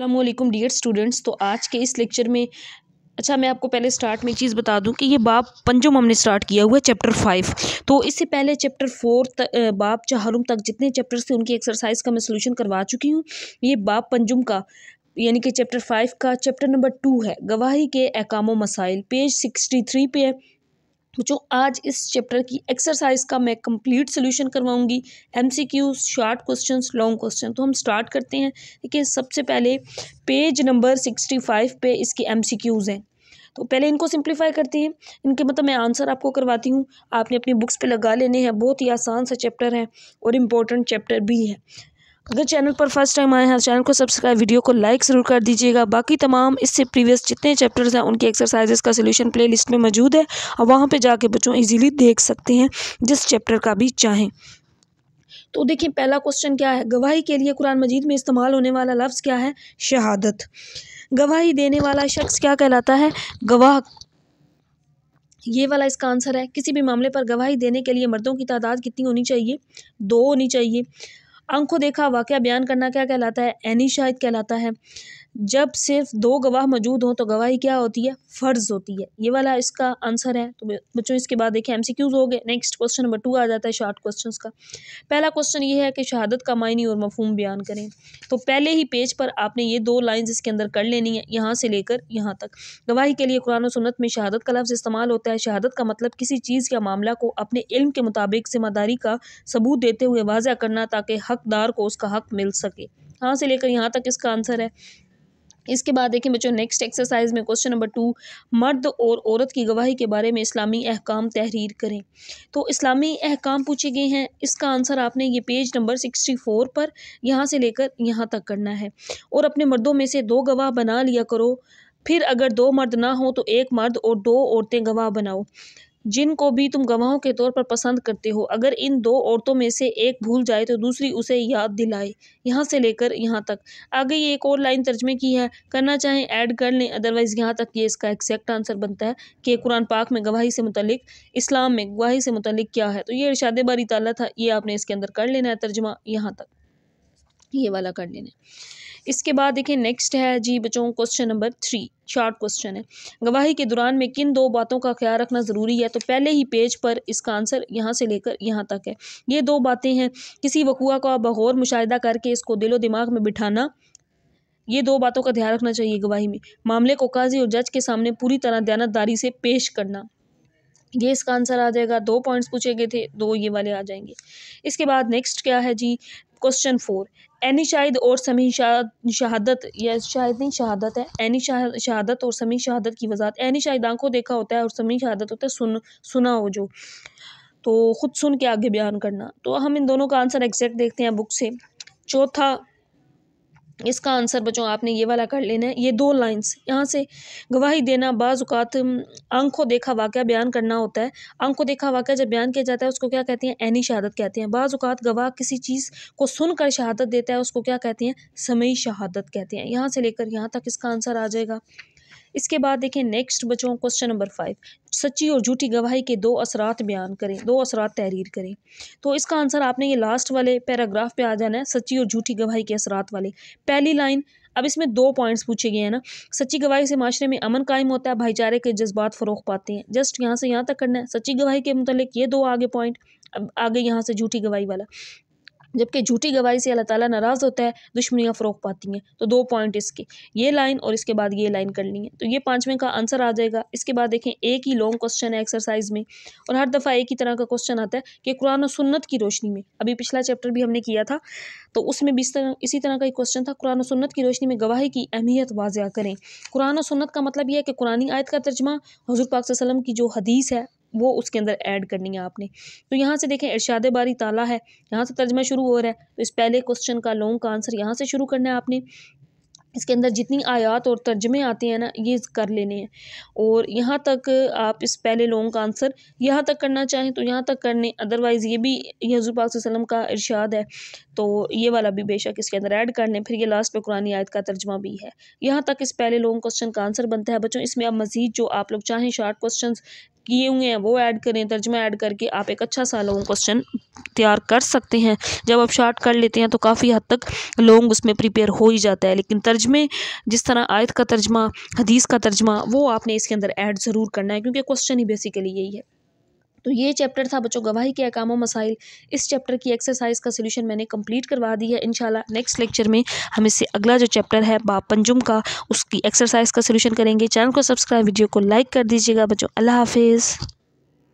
अल्लाम dear students तो आज के इस लेक्चर में अच्छा मैं आपको पहले स्टार्ट में एक चीज़ बता दूं कि ये बाप पंजम हमने स्टार्ट किया हुआ है चैप्टर फाइव तो इससे पहले चैप्टर फोर तक बाप चाहरुम तक जितने चैप्टर्स थे उनकी एक्सरसाइज का मैं सोल्यूशन करवा चुकी हूँ ये बाप पंजुम का यानी कि चैप्टर फाइव का चैप्टर नंबर टू है गवाही के एकामो मसाइल पेज सिक्सटी थ्री पे है तो जो आज इस चैप्टर की एक्सरसाइज का मैं कंप्लीट सोल्यूशन करवाऊंगी MCQ short question long question तो हम स्टार्ट करते हैं देखिए सबसे पहले पेज नंबर सिक्सटी फाइव पे इसके एमसीक्यूज़ हैं तो पहले इनको सिंप्लीफाई करते हैं इनके मतलब मैं आंसर आपको करवाती हूँ आपने अपनी बुक्स पे लगा लेने हैं बहुत ही आसान सा चैप्टर है और इम्पोर्टेंट चैप्टर भी है अगर चैनल पर फर्स्ट टाइम आए हैं चैनल को सब्सक्राइब वीडियो को लाइक ज़रूर कर दीजिएगा बाकी तमाम इससे प्रीवियस जितने चैप्टर्स हैं उनके एक्सरसाइजेस का सोल्यूशन प्लेलिस्ट में मौजूद है और वहाँ पे जाके बच्चों इजीली देख सकते हैं जिस चैप्टर का भी चाहें तो देखिए पहला क्वेश्चन क्या है गवाही के लिए कुरान मजीद में इस्तेमाल होने वाला लफ्ज़ क्या है शहादत गवाही देने वाला शख्स क्या कहलाता है गवाह ये वाला इसका आंसर है किसी भी मामले पर गवाही देने के लिए मर्दों की तादाद कितनी होनी चाहिए दो होनी चाहिए अंक को देखा वाक्य बयान करना क्या कहलाता है एनी शाहिद कहलाता है जब सिर्फ दो गवाह मौजूद हों तो गवाही क्या होती है फ़र्ज होती है ये वाला इसका आंसर है तो बच्चों इसके बाद देखें एमसीक्यूज हो गए नेक्स्ट क्वेश्चन नंबर टू आ जाता है शॉर्ट क्वेश्चन का पहला क्वेश्चन ये है कि शहादत का मायनी और मफहम बयान करें तो पहले ही पेज पर आपने ये दो लाइन्स इसके अंदर कर लेनी है यहाँ से लेकर यहाँ तक गवाही के लिए कुरान सन्नत में शहादत का लफ्ज़ इस्तेमाल होता है शहादत का मतलब किसी चीज़ या मामला को अपने इल्म के मुताबिक जिम्मेदारी का सबूत देते हुए वाजह करना ताकि हकदार को उसका हक मिल सके यहाँ से लेकर यहाँ तक इसका आंसर है इसके बाद देखें बच्चों नेक्स्ट एक्सरसाइज में क्वेश्चन नंबर टू मर्द और औरत की गवाही के बारे में इस्लामी अहकाम तहरीर करें तो इस्लामी अहकाम पूछे गए हैं इसका आंसर आपने ये पेज नंबर सिक्सटी फोर पर यहाँ से लेकर यहाँ तक करना है और अपने मर्दों में से दो गवाह बना लिया करो फिर अगर दो मर्द ना हो तो एक मर्द और दो औरतें गवाह बनाओ जिनको भी तुम गवाहों के तौर पर पसंद करते हो अगर इन दो औरतों में से एक भूल जाए तो दूसरी उसे याद दिलाए यहाँ से लेकर यहाँ तक आगे ये एक और लाइन तर्जमे की है करना चाहें ऐड कर लें अदरवाइज़ यहाँ तक ये इसका एक्जैक्ट आंसर बनता है कि कुरान पाक में गवाही से मुतलिक इस्लाम में गवाही से मुतलिक क्या है तो ये इरशाद बारी ताला था ये आपने इसके अंदर कर लेना है तर्जमा यहाँ तक ये वाला कर लेना इसके बाद देखिए नेक्स्ट है जी बच्चों question number three short question है गवाही के दौरान में किन दो बातों का ख्याल रखना ज़रूरी है तो पहले ही पेज पर इसका आंसर यहाँ से लेकर यहाँ तक है ये दो बातें हैं किसी वकूआ का बगौर मुशाह करके इसको दिलो दिमाग में बिठाना ये दो बातों का ध्यान रखना चाहिए गवाही में मामले को काजी और जज के सामने पूरी तरह दयानतदारी से पेश करना ये इसका आंसर आ जाएगा दो पॉइंट्स पूछे गए थे दो ये वाले आ जाएंगे इसके बाद नेक्स्ट क्या है जी क्वेश्चन फोर एनी शाहिद और समी शहादत या शायद नहीं शहादत है एनी शहादत और समी शहादत की वजह एनी शाहिद आंखों देखा होता है और समी शहादत होता है सुन सुना हो जो तो ख़ुद सुन के आगे बयान करना तो हम इन दोनों का आंसर एग्जैक्ट देखते हैं बुक से चौथा इसका आंसर बच्चों आपने ये वाला कर लेना है ये दो लाइंस यहाँ से गवाही देना बाज़ात आंखों देखा वाक़ बयान करना होता है आंखों देखा वाक़ जब बयान किया जाता है उसको क्या कहते हैं ऐनी शहादत कहते हैं बाज़ात गवाह किसी चीज़ को सुनकर शहादत देता है उसको क्या कहते हैं समयी शहादत कहते हैं यहाँ से लेकर यहाँ तक इसका आंसर आ जाएगा इसके बाद देखें नेक्स्ट बच्चों क्वेश्चन नंबर फाइव सच्ची और झूठी गवाही के दो असरात बयान करें दो असरात तहरीर करें तो इसका आंसर आपने ये लास्ट वाले पैराग्राफ पे आ जाना है सच्ची और झूठी गवाही के असरात वाले पहली लाइन अब इसमें दो पॉइंट्स पूछे गए हैं ना सच्ची गवाही से माशरे में अमन कायम होता है भाईचारे के जज्बात फरोख पाते हैं जस्ट यहाँ से यहाँ तक करना है सच्ची गवाही के मतलब ये दो आगे पॉइंट अब आगे यहाँ से झूठी गवाही वाला जबकि झूठी गवाही से अल्लाह ताला नाराज़ होता है दुश्मनियाँ फ़रोग पाती हैं तो दो पॉइंट इसके ये लाइन और इसके बाद ये लाइन कर ली है तो ये पाँचवें का आंसर आ जाएगा इसके बाद देखें एक ही लॉन्ग क्वेश्चन है एक्सरसाइज में और हर दफ़ा एक ही तरह का क्वेश्चन आता है कि कुरान और सुन्नत की रोशनी में अभी पिछला चैप्टर भी हमने किया था तो उसमें भी इस तरह इसी तरह का एक क्वेश्चन था कुरान और सुन्नत की रोशनी में गवाही की अहमियत वाजिया करें कुरान और सुन्नत का मतलब यह है कि कुरानी आयत का तर्जमा हजूर पाक वसलम की जो हदीस है वो उसके अंदर ऐड करनी है आपने तो यहाँ से देखें इर्शाद बारी ताला है यहाँ से तर्जमा शुरू हो रहा है तो इस पहले क्वेश्चन का लॉन्ग का आंसर यहाँ से शुरू करना है आपने इसके अंदर जितनी आयात और तर्जमे आते हैं ना ये कर लेने हैं और यहाँ तक आप इस पहले लोगों का आंसर यहाँ तक करना चाहें तो यहाँ तक करने अदरवाइज़ ये भी ये हजू पाक वसलम का इरशाद है तो ये वाला भी बेशक इसके अंदर ऐड कर लें फिर ये लास्ट पे कुरानी आयत का तर्जमा भी है यहाँ तक इस पहले लोगों क्वेश्चन का आंसर बनता है बच्चों इसमें अब मज़ीद जो आप लोग चाहें शार्ट क्वेश्चन किए हुए हैं वो ऐड करें तर्जमा ऐड करके आप एक अच्छा सा लॉन्ग क्वेश्चन तैयार कर सकते हैं जब आप शार्ट कर लेते हैं तो काफ़ी हद तक लॉन्ग उसमें प्रिपेयर हो ही जाता है लेकिन तर्जमे जिस तरह आयत का तर्जमा हदीस का तर्जमा वो आपने इसके अंदर ऐड ज़रूर करना है क्योंकि क्वेश्चन ही बेसिकली यही है तो ये चैप्टर था बच्चों गवाही के अकाम मसाइल इस चैप्टर की एक्सरसाइज का सोल्यूशन मैंने कंप्लीट करवा दी है इनशाला नेक्स्ट लेक्चर में हम इससे अगला जो चैप्टर है बाप पंजुम का उसकी एक्सरसाइज का सोल्यूशन करेंगे चैनल को सब्सक्राइब वीडियो को लाइक कर दीजिएगा बच्चों अल्लाह हाफिज़